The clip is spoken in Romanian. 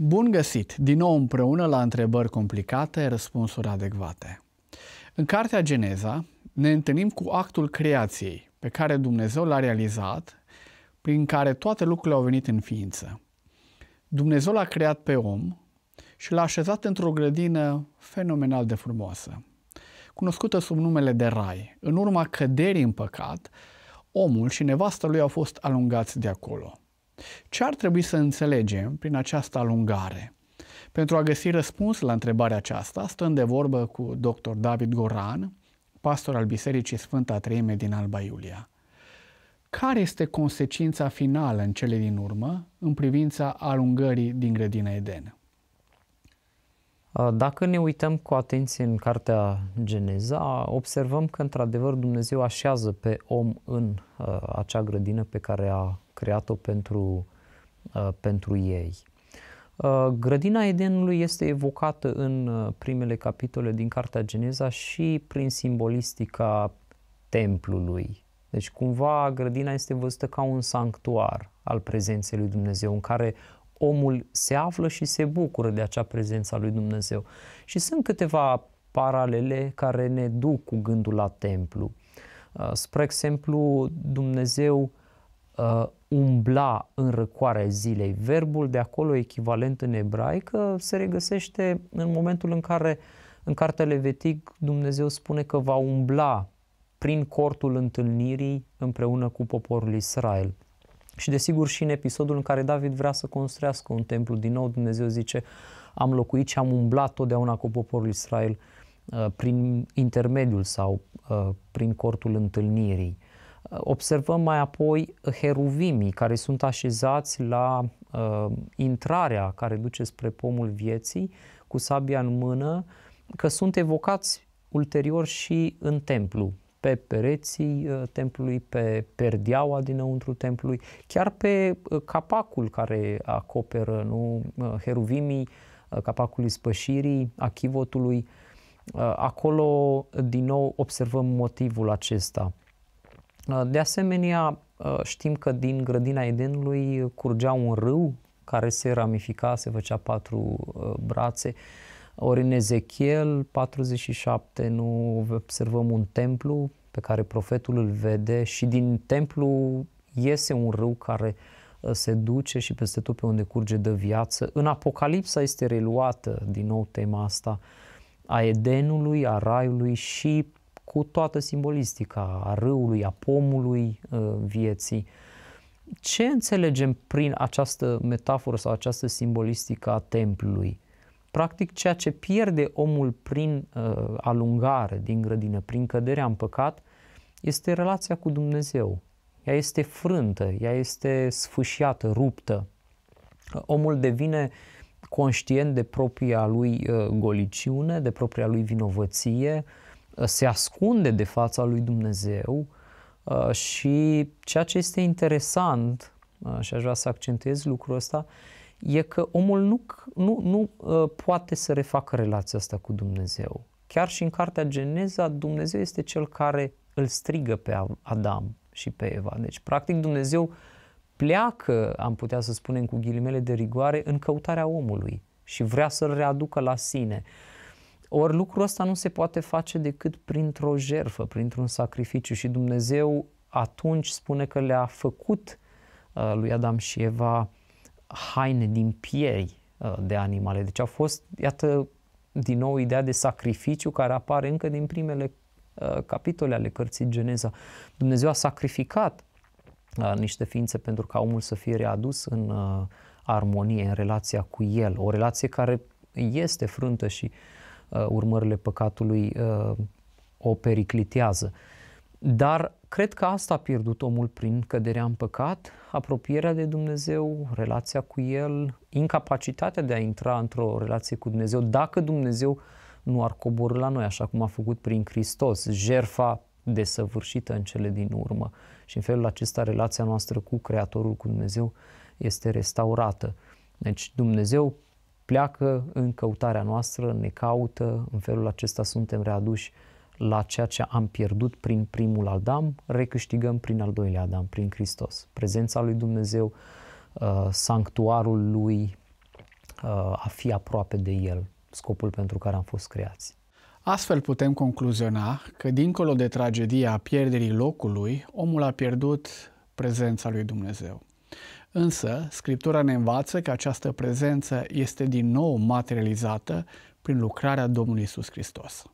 Bun găsit! Din nou împreună la întrebări complicate, răspunsuri adecvate. În cartea Geneza ne întâlnim cu actul creației pe care Dumnezeu l-a realizat, prin care toate lucrurile au venit în ființă. Dumnezeu l-a creat pe om și l-a așezat într-o grădină fenomenal de frumoasă, cunoscută sub numele de Rai. În urma căderii în păcat, omul și nevasta lui au fost alungați de acolo – ce ar trebui să înțelegem prin această alungare? Pentru a găsi răspuns la întrebarea aceasta, stăm de vorbă cu dr. David Goran, pastor al Bisericii Sfânta Treime din Alba Iulia. Care este consecința finală în cele din urmă în privința alungării din grădina Eden? Uh, dacă ne uităm cu atenție în cartea Geneza, observăm că într-adevăr Dumnezeu așează pe om în uh, acea grădină pe care a creat-o pentru, uh, pentru ei. Uh, grădina Edenului este evocată în uh, primele capitole din cartea Geneza și prin simbolistica templului. Deci cumva grădina este văzută ca un sanctuar al prezenței lui Dumnezeu în care omul se află și se bucură de acea prezență a lui Dumnezeu. Și sunt câteva paralele care ne duc cu gândul la templu. Uh, spre exemplu, Dumnezeu uh, umbla în răcoarea zilei. Verbul de acolo echivalent în ebraică se regăsește în momentul în care în cartea Levitic Dumnezeu spune că va umbla prin cortul întâlnirii împreună cu poporul Israel. Și desigur și în episodul în care David vrea să construiască un templu, din nou Dumnezeu zice, am locuit și am umblat totdeauna cu poporul Israel uh, prin intermediul sau uh, prin cortul întâlnirii. Uh, observăm mai apoi heruvimii care sunt așezați la intrarea care duce spre pomul vieții cu sabia în mână, că sunt evocați ulterior și în templu, pe pereții uh, templului, pe perdeaua dinăuntru templului, chiar pe uh, capacul care acoperă nu, uh, heruvimii, capacului spășirii, achivotului. Acolo, din nou, observăm motivul acesta. De asemenea, știm că din grădina Edenului curgea un râu care se ramifica, se făcea patru brațe. Uh, ori în Ezechiel 47 nu observăm un templu pe care profetul îl vede și din templu iese un râu care uh, se duce și peste tot pe unde curge de viață. În Apocalipsa este reluată din nou tema asta a Edenului, a Raiului și cu toată simbolistica a râului, a pomului uh, vieții. Ce înțelegem prin această metaforă sau această simbolistică a templului? Practic, ceea ce pierde omul prin uh, alungare din grădină, prin căderea în păcat, este relația cu Dumnezeu. Ea este frântă, ea este sfâșiată, ruptă. Omul devine conștient de propria lui uh, goliciune, de propria lui vinovăție, uh, se ascunde de fața lui Dumnezeu uh, și ceea ce este interesant, uh, și aș vrea să accentuez lucrul ăsta, uh, e că omul nu, nu, nu ă, poate să refacă relația asta cu Dumnezeu. Chiar și în cartea Geneza, Dumnezeu este cel care îl strigă pe Adam și pe Eva. Deci, practic, Dumnezeu pleacă, am putea să spunem cu ghilimele de rigoare, în căutarea omului și vrea să-l readucă la sine. Ori lucrul ăsta nu se poate face decât printr-o jerfă, printr-un sacrificiu și Dumnezeu atunci spune că le-a făcut uh, lui Adam și Eva haine din piei uh, de animale. Deci a fost, iată, din nou ideea de sacrificiu care apare încă din primele uh, capitole ale cărții Geneza. Dumnezeu a sacrificat uh, niște ființe pentru ca omul să fie readus în armonie, în relația cu el, o relație care este frântă și urmările păcatului o periclitează. Dar Cred că asta a pierdut omul prin căderea în păcat, apropierea de Dumnezeu, relația cu El, incapacitatea de a intra într-o relație cu Dumnezeu, dacă Dumnezeu nu ar coborâ la noi, așa cum a făcut prin Hristos, jerfa desăvârșită în cele din urmă. Și în felul acesta relația noastră cu Creatorul, cu Dumnezeu, este restaurată. Deci Dumnezeu pleacă în căutarea noastră, ne caută, în felul acesta suntem readuși la ceea ce am pierdut prin primul Adam, recâștigăm prin al doilea Adam, prin Hristos. Prezența lui Dumnezeu, uh, sanctuarul lui, uh, a fi aproape de el, scopul pentru care am fost creați. Astfel putem concluziona că, dincolo de tragedia pierderii locului, omul a pierdut prezența lui Dumnezeu. Însă, Scriptura ne învață că această prezență este din nou materializată prin lucrarea Domnului Isus Hristos.